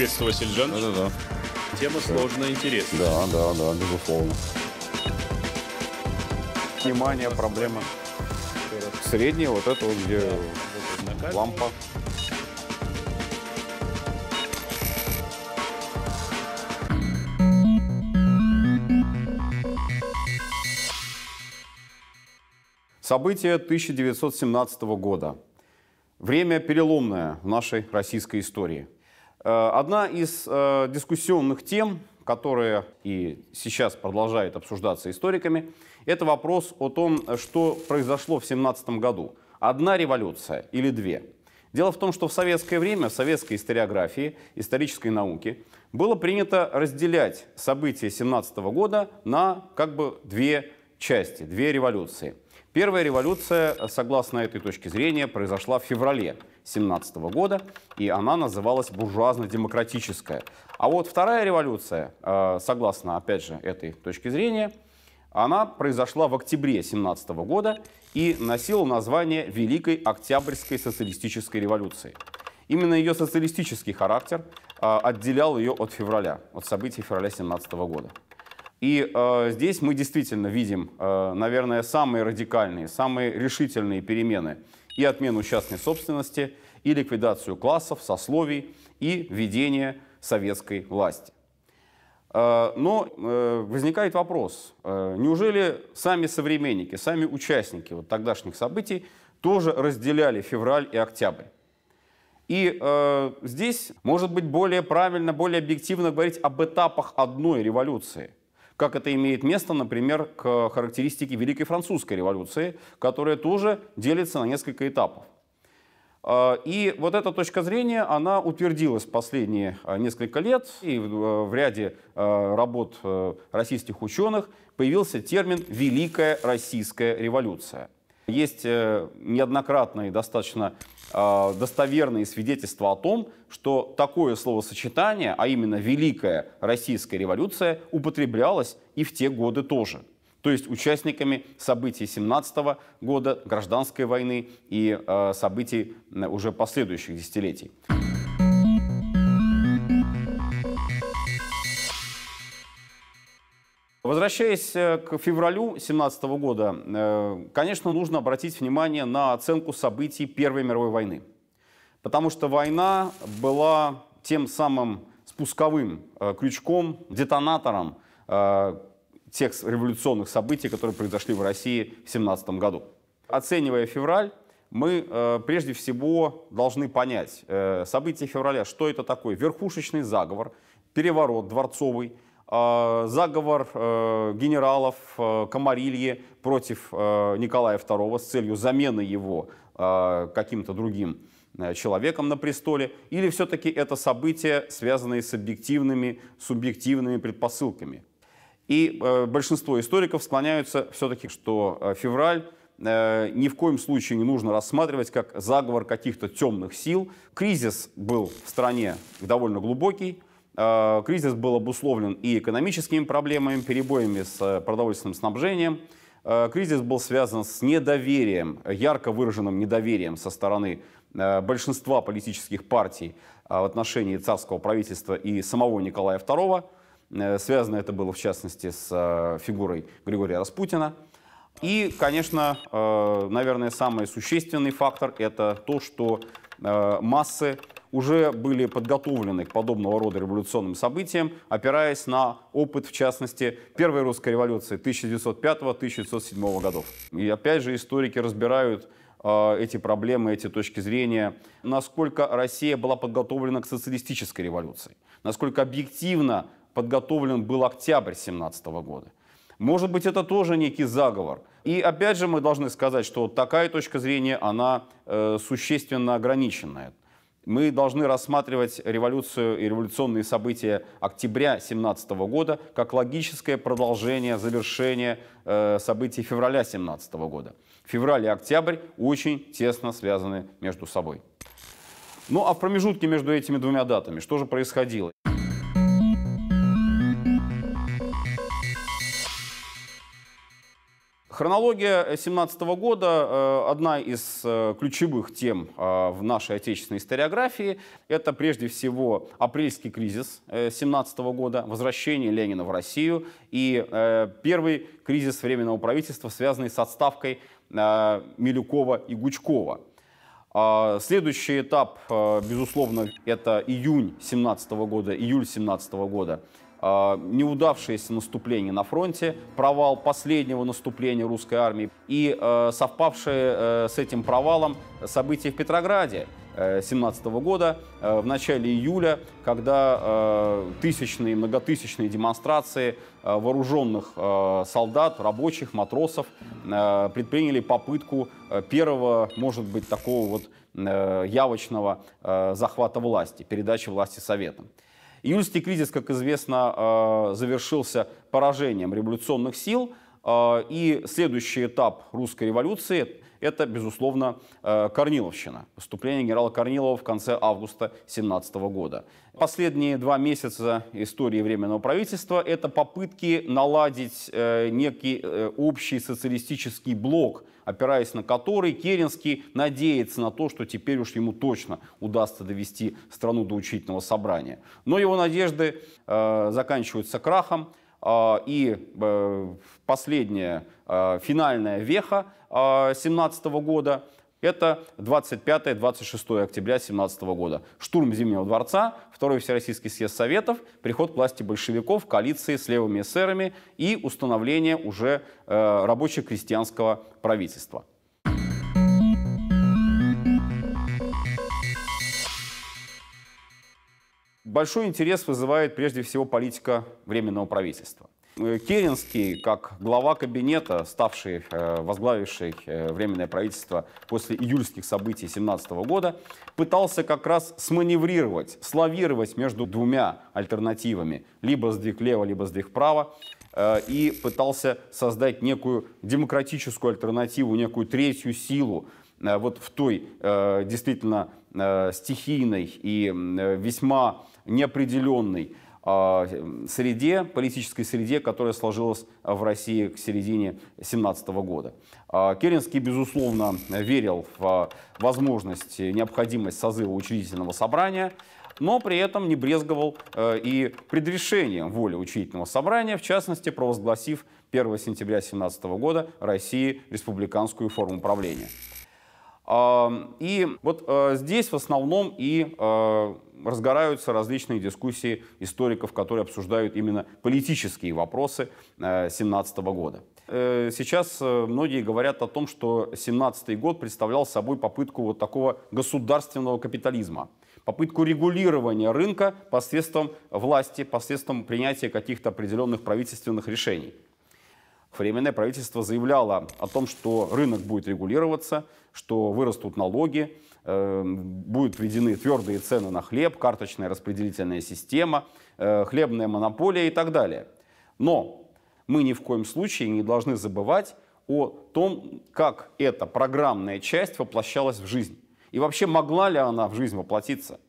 приветствовать, Сельджан. Да-да-да. Тема сложная интересная. Да, да, да, безусловно. Внимание, проблема. Средняя вот это вот, где лампа. События 1917 года. Время переломное в нашей российской истории – Э, одна из э, дискуссионных тем, которая и сейчас продолжает обсуждаться историками, это вопрос о том, что произошло в 17 году. Одна революция или две? Дело в том, что в советское время, в советской историографии, исторической науке, было принято разделять события 17 года на как бы две части, две революции. Первая революция, согласно этой точке зрения, произошла в феврале 17 года, и она называлась буржуазно-демократическая. А вот вторая революция, э, согласно, опять же, этой точке зрения, она произошла в октябре 17 года и носила название Великой Октябрьской социалистической революции. Именно ее социалистический характер э, отделял ее от февраля, от событий февраля 17 года. И э, здесь мы действительно видим, э, наверное, самые радикальные, самые решительные перемены и отмену частной собственности, и ликвидацию классов, сословий, и введение советской власти. Э, но э, возникает вопрос, э, неужели сами современники, сами участники вот тогдашних событий тоже разделяли февраль и октябрь? И э, здесь, может быть, более правильно, более объективно говорить об этапах одной революции – как это имеет место, например, к характеристике Великой Французской революции, которая тоже делится на несколько этапов. А, и вот эта точка зрения, она утвердилась последние а, несколько лет, и в а, ряде работ э, российских ученых появился термин «Великая Российская революция». Есть э, неоднократные, достаточно а, достоверные свидетельства о том, что такое словосочетание, а именно Великая Российская революция, употреблялось и в те годы тоже. То есть участниками событий 17 года, гражданской войны и э, событий уже последующих десятилетий. Возвращаясь э, к февралю 2017 года, э, конечно, нужно обратить внимание на оценку событий Первой мировой войны. Потому что война была тем самым спусковым э, крючком, детонатором тех революционных событий, которые произошли в России в 2017 году. Оценивая февраль, мы прежде всего должны понять события февраля, что это такое. Верхушечный заговор, переворот дворцовый – Э, заговор э, генералов э, Комарильи против Николая II с целью замены его каким-то другим человеком на престоле, или все-таки это события, связанные с объективными, субъективными предпосылками. И большинство историков склоняются все-таки, что февраль ни в коем случае не нужно рассматривать как заговор каких-то темных сил. Кризис был в стране довольно глубокий, Э, кризис был обусловлен и экономическими проблемами, перебоями с э, продовольственным снабжением. Э, кризис был связан с недоверием, ярко выраженным недоверием со стороны большинства политических партий в отношении царского правительства и самого Николая II. Связано это было, в частности, с фигурой Григория Распутина. И, конечно, наверное, самый существенный фактор – это то, что массы уже были подготовлены к подобного рода революционным событиям, опираясь на опыт, в частности, Первой русской революции 1905-1907 годов. И опять же историки разбирают а, эти проблемы, эти точки зрения, насколько Россия была подготовлена к социалистической революции, насколько объективно подготовлен был октябрь 17 года. Может быть, это тоже некий заговор. И опять же мы должны сказать, что такая точка зрения, она э, существенно ограниченная мы должны рассматривать революцию и революционные события октября 2017 года как логическое продолжение, завершение э, событий февраля 2017 года. Февраль и октябрь очень тесно связаны между собой. Ну а в промежутке между этими двумя датами что же происходило? Хронология 17 года э, – одна из э, ключевых тем э, в нашей отечественной историографии. Это прежде всего апрельский кризис 17 года, возвращение Ленина в Россию и первый кризис Временного правительства, связанный с отставкой Милюкова и Гучкова. А, следующий этап, безусловно, это июнь 17 года, июль 17 года. А, неудавшееся наступление на фронте, провал последнего наступления русской армии и э, совпавшие э, с этим провалом события в Петрограде 17 э, года в начале июля, когда тысячные, многотысячные демонстрации вооруженных солдат, рабочих, матросов предприняли попытку первого, может быть, такого вот явочного захвата власти, передачи власти Советам. Июльский кризис, как известно, э, завершился поражением революционных сил, а, и следующий этап русской революции – это, безусловно, э, Корниловщина. Выступление генерала Корнилова в конце августа 17 года. Последние два месяца истории Временного правительства – это попытки наладить э, некий э, общий социалистический блок, опираясь на который Керенский надеется на то, что теперь уж ему точно удастся довести страну до учительного собрания. Но его надежды заканчиваются крахом. А, и э, последняя, а, финальная веха 2017 а, года – это 25-26 октября 2017 года. Штурм Зимнего дворца, Второй Всероссийский съезд Советов, приход к власти большевиков, коалиции с левыми эсерами и установление уже э, рабоче-крестьянского правительства. Большой интерес вызывает прежде всего политика Временного правительства. Э, Керенский, как глава кабинета, ставший, э, возглавивший э, Временное правительство после июльских событий 2017 года, пытался как раз сманеврировать, славировать между двумя альтернативами, либо сдвиг лево, либо сдвиг вправо, и пытался создать некую демократическую альтернативу, некую третью силу, Э, вот в той э, действительно э, стихийной и весьма неопределенной среде, политической среде, которая сложилась в России к середине 2017 года. Керенский, безусловно, верил в возможность, необходимость созыва учредительного собрания, но при этом не брезговал и предрешением воли учредительного собрания, в частности, провозгласив 1 сентября 2017 года России республиканскую форму правления. И вот э, здесь в основном и э, разгораются различные дискуссии историков, которые обсуждают именно политические вопросы 17 э, года. Сейчас многие говорят о том, что 17 год представлял собой попытку вот такого государственного капитализма попытку регулирования рынка посредством власти, посредством принятия каких-то определенных правительственных решений. Временное правительство заявляло о том, что рынок будет регулироваться, что вырастут налоги, э, будут введены твердые цены на хлеб, карточная распределительная система, э, хлебная монополия и так далее. Но мы ни в коем случае не должны забывать о том, как эта программная часть воплощалась в жизнь. И вообще, могла ли она в жизнь воплотиться?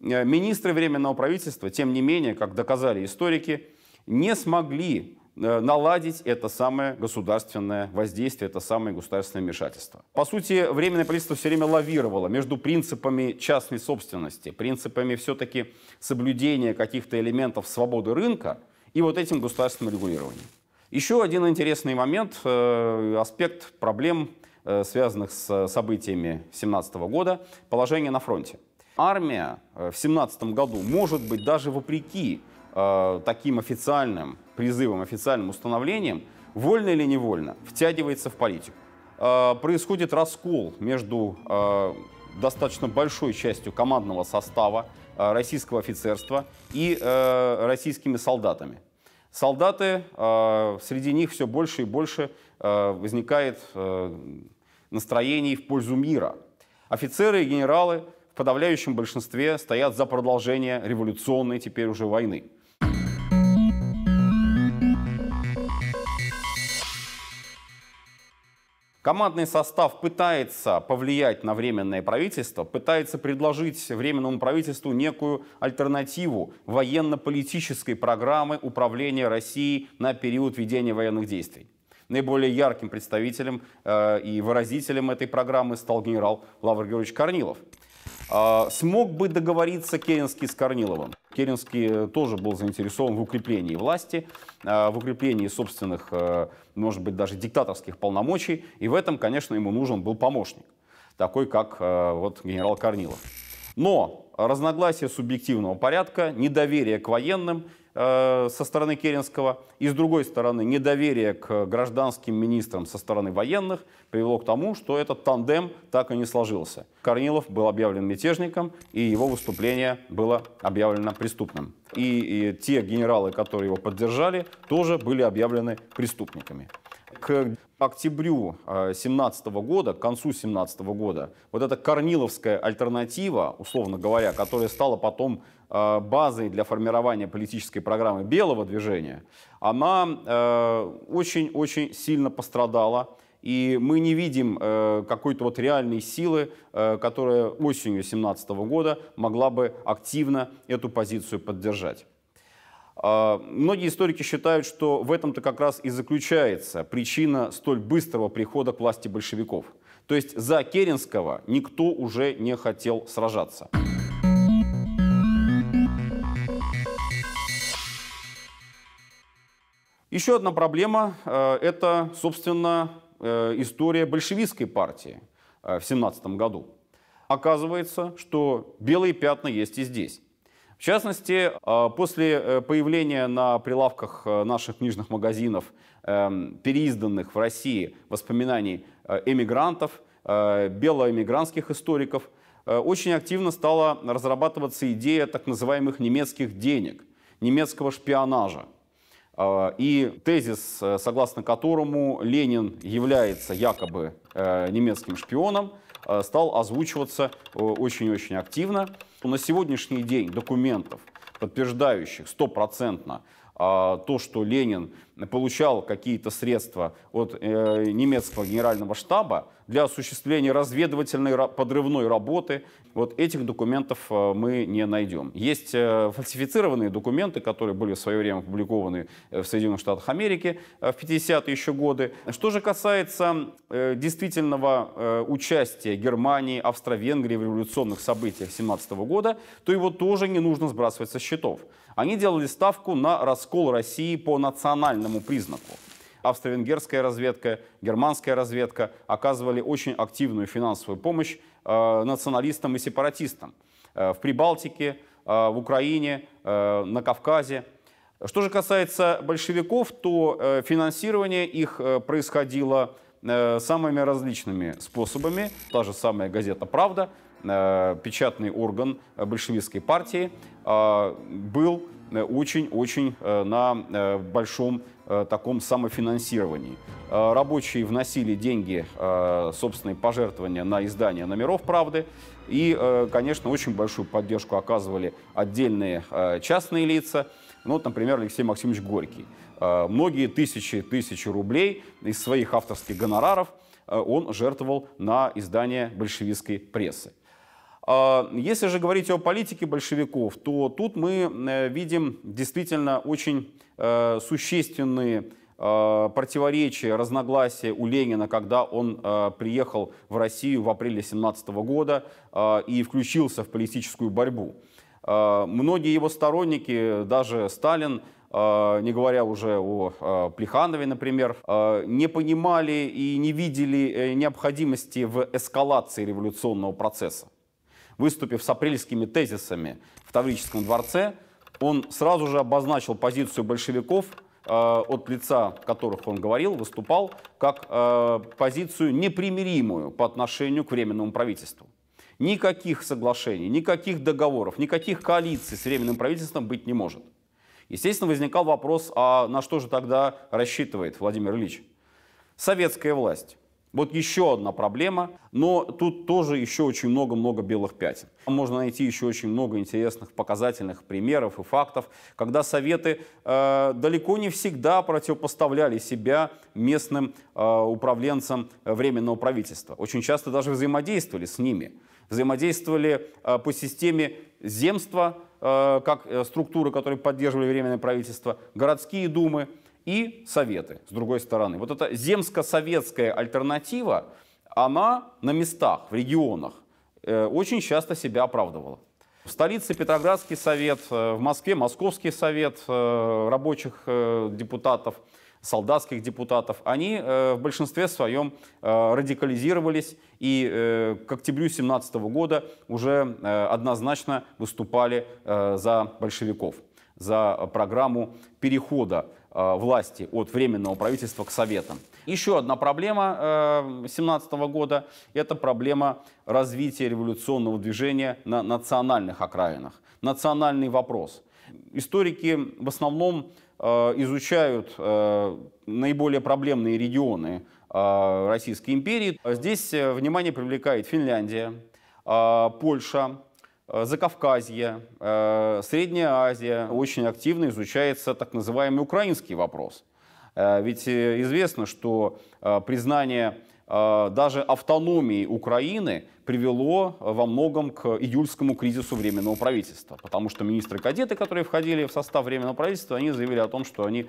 Э, министры Временного правительства, тем не менее, как доказали историки, не смогли Э, наладить это самое государственное воздействие, это самое государственное вмешательство. По сути, Временное правительство все время лавировало между принципами частной собственности, принципами все-таки соблюдения каких-то элементов свободы рынка и вот этим государственным регулированием. Еще один интересный момент, э, аспект проблем, э, связанных с событиями 2017 года, положение на фронте. Армия в 2017 году, может быть, даже вопреки Э, таким официальным призывом, официальным установлением, вольно или невольно, втягивается в политику. Э, происходит раскол между э, достаточно большой частью командного состава российского офицерства и российскими солдатами. Солдаты, среди них все больше и больше возникает э, настроений в пользу мира. Офицеры и генералы в подавляющем большинстве стоят за продолжение революционной теперь уже войны. Командный состав пытается повлиять на временное правительство, пытается предложить временному правительству некую альтернативу военно-политической программы управления Россией на период ведения военных действий. Наиболее ярким представителем э, и выразителем этой программы стал генерал Лавр Георгиевич Корнилов. Э, смог бы договориться Керенский с Корниловым? Керенский э, тоже был заинтересован в укреплении власти, э, в укреплении собственных, э, может быть, даже диктаторских полномочий. И в этом, конечно, ему нужен был помощник, такой как вот генерал Корнилов. Но разногласия субъективного порядка, недоверие к военным – Э, со стороны Керенского и, с другой стороны, недоверие к гражданским министрам со стороны военных привело к тому, что этот тандем так и не сложился. Корнилов был объявлен мятежником, и его выступление было объявлено преступным. И, и те генералы, которые его поддержали, тоже были объявлены преступниками. К октябрю 2017 э, года, к концу 2017 года, вот эта корниловская альтернатива, условно говоря, которая стала потом э, базой для формирования политической программы белого движения, она э, очень-очень сильно пострадала. И мы не видим какой-то вот реальной силы, которая осенью 2017 года могла бы активно эту позицию поддержать. А, многие историки считают, что в этом-то как раз и заключается причина столь быстрого прихода к власти большевиков. То есть за Керенского никто уже не хотел сражаться. Еще одна проблема э, – это, собственно, э, история большевистской партии э, в 17 году. Оказывается, что белые пятна есть и здесь. В частности, э, после э, появления на прилавках э, наших книжных магазинов эм, переизданных в России воспоминаний эмигрантов, белоэмигрантских историков, очень активно стала разрабатываться идея так называемых немецких денег, немецкого шпионажа. И тезис, согласно которому Ленин является якобы немецким шпионом, стал озвучиваться очень-очень активно что на сегодняшний день документов, подтверждающих стопроцентно а, то, что Ленин получал какие-то средства от э, немецкого генерального штаба для осуществления разведывательной подрывной работы, вот этих документов э, мы не найдем. Есть э, фальсифицированные документы, которые были в свое время опубликованы э, в Соединенных Штатах Америки в 50-е еще годы. Что же касается действительного участия Германии, Австро-Венгрии в революционных событиях 17 года, то его тоже не нужно сбрасывать со счетов. Они делали ставку на раскол России по национальному признаку австро-венгерская разведка, германская разведка оказывали очень активную финансовую помощь Э, националистам и сепаратистам э, в Прибалтике, э, в Украине, на Кавказе. Что же касается большевиков, то финансирование их происходило самыми различными способами. Та же самая газета «Правда», печатный орган большевистской партии, был очень-очень э, э, на э, большом таком самофинансировании. Рабочие вносили деньги, собственные пожертвования на издание номеров «Правды». И, конечно, очень большую поддержку оказывали отдельные частные лица. Ну, вот, например, Алексей Максимович Горький. Многие тысячи тысячи рублей из своих авторских гонораров он жертвовал на издание большевистской прессы. А, если же говорить о политике большевиков, то тут мы э, видим действительно очень э, существенные э, противоречия, разногласия у Ленина, когда он приехал в Россию в апреле 17 года и включился в политическую борьбу. Многие его сторонники, даже Сталин, не говоря уже о Плеханове, например, не понимали и не видели необходимости в эскалации революционного процесса. Выступив с апрельскими тезисами в Таврическом дворце, он сразу же обозначил позицию большевиков, э, от лица которых он говорил, выступал, как э, позицию непримиримую по отношению к Временному правительству. Никаких соглашений, никаких договоров, никаких коалиций с Временным правительством быть не может. Естественно, возникал вопрос, а на что же тогда рассчитывает Владимир Ильич? Советская власть вот еще одна проблема, но тут тоже еще очень много-много белых пятен. Можно найти еще очень много интересных показательных примеров и фактов, когда советы э, далеко не всегда противопоставляли себя местным э, управленцам временного правительства. Очень часто даже взаимодействовали с ними. Взаимодействовали э, по системе земства, э, как э, структуры, которые поддерживали временное правительство, городские думы – и Советы, с другой стороны. Вот эта земско-советская альтернатива, она на местах, в регионах, э, очень часто себя оправдывала. В столице Петроградский совет, э, в Москве Московский совет э, рабочих депутатов, солдатских депутатов, они в большинстве своем радикализировались и к октябрю 17 года уже однозначно выступали за большевиков, за программу перехода Э, власти от Временного правительства к Советам. Еще одна проблема 2017 э, -го года – это проблема развития революционного движения на национальных окраинах. Национальный вопрос. Историки в основном э, изучают наиболее проблемные регионы Российской империи. Здесь внимание привлекает Финляндия, Польша, Э, Закавказье, э, Средняя Азия очень активно изучается так называемый украинский вопрос. Э, ведь известно, что признание даже автономии Украины привело во многом к июльскому кризису Временного правительства. Потому что министры-кадеты, которые входили в состав Временного правительства, они заявили о том, что они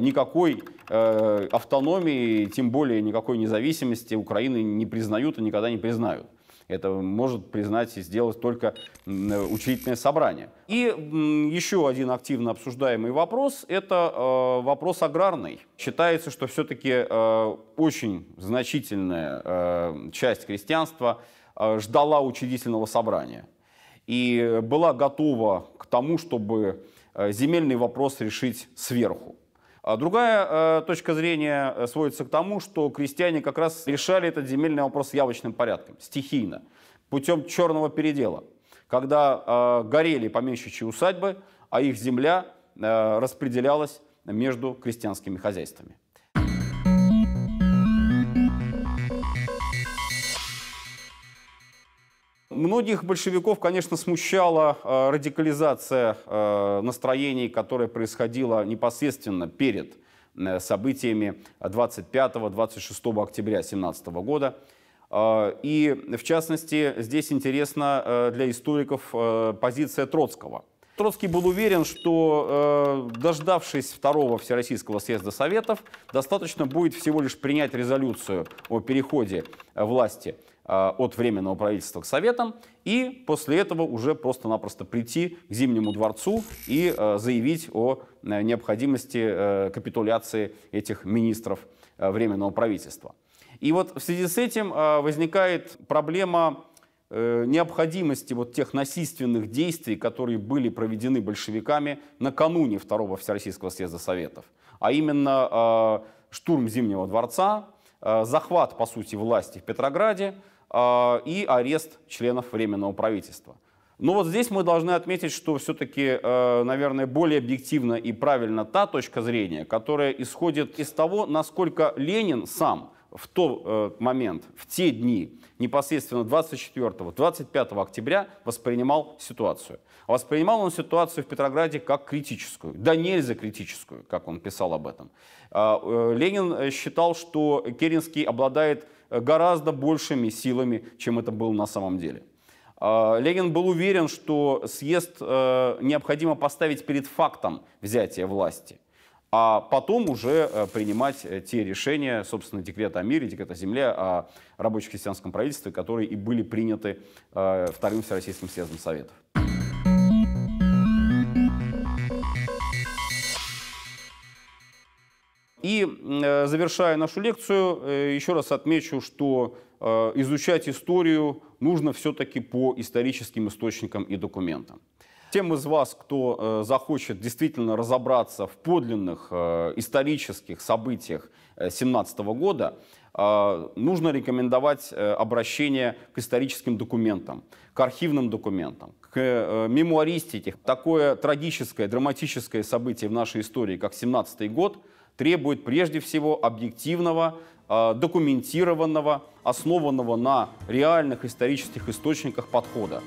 никакой автономии, тем более никакой независимости Украины не признают и никогда не признают. Это может признать и сделать только э, учредительное собрание. И еще один активно обсуждаемый вопрос – это э, вопрос аграрный. Считается, что все-таки э, очень значительная часть крестьянства ждала учредительного собрания и была готова к тому, чтобы земельный вопрос решить сверху. А другая э, точка зрения э, сводится к тому, что крестьяне как раз решали этот земельный вопрос явочным порядком, стихийно, путем черного передела, когда э, горели помещичьи усадьбы, а их земля э, распределялась между крестьянскими хозяйствами. Многих большевиков, конечно, смущала э, радикализация э, настроений, которая происходила непосредственно перед э, событиями 25-26 октября 17 года. И, в частности, здесь интересна для историков позиция Троцкого – Троцкий был уверен, что, э, дождавшись второго Всероссийского съезда Советов, достаточно будет всего лишь принять резолюцию о переходе э, власти э, от Временного правительства к Советам, и после этого уже просто-напросто прийти к Зимнему дворцу и э, заявить о э, необходимости э, капитуляции этих министров э, Временного правительства. И вот в связи с этим э, возникает проблема Э, необходимости вот тех насильственных действий, которые были проведены большевиками накануне Второго Всероссийского съезда Советов, а именно э, штурм Зимнего дворца, э, захват, по сути, власти в Петрограде и арест членов Временного правительства. Но вот здесь мы должны отметить, что все-таки, наверное, более объективно и правильно та точка зрения, которая исходит из того, насколько Ленин сам – в тот э, момент, в те дни, непосредственно 24-25 октября воспринимал ситуацию. А воспринимал он ситуацию в Петрограде как критическую, да нельзя критическую, как он писал об этом. А, э, Ленин считал, что Керенский обладает э, гораздо большими силами, чем это было на самом деле. А, Ленин был уверен, что съезд необходимо поставить перед фактом взятия власти а потом уже э, принимать э, те решения, собственно, декрет о мире, декрет о земле, о рабочем крестьянском правительстве, которые и были приняты э, Вторым Всероссийским съездом Советов. И завершая нашу лекцию, еще раз отмечу, что изучать историю нужно все-таки по историческим источникам и документам. Тем из вас, кто э, захочет действительно разобраться в подлинных э, исторических событиях 2017 э, -го года, э, нужно рекомендовать э, обращение к историческим документам, к архивным документам, к э, мемуаристике. Такое трагическое, драматическое событие в нашей истории, как 17 год, требует прежде всего объективного, документированного, основанного на реальных исторических источниках подхода.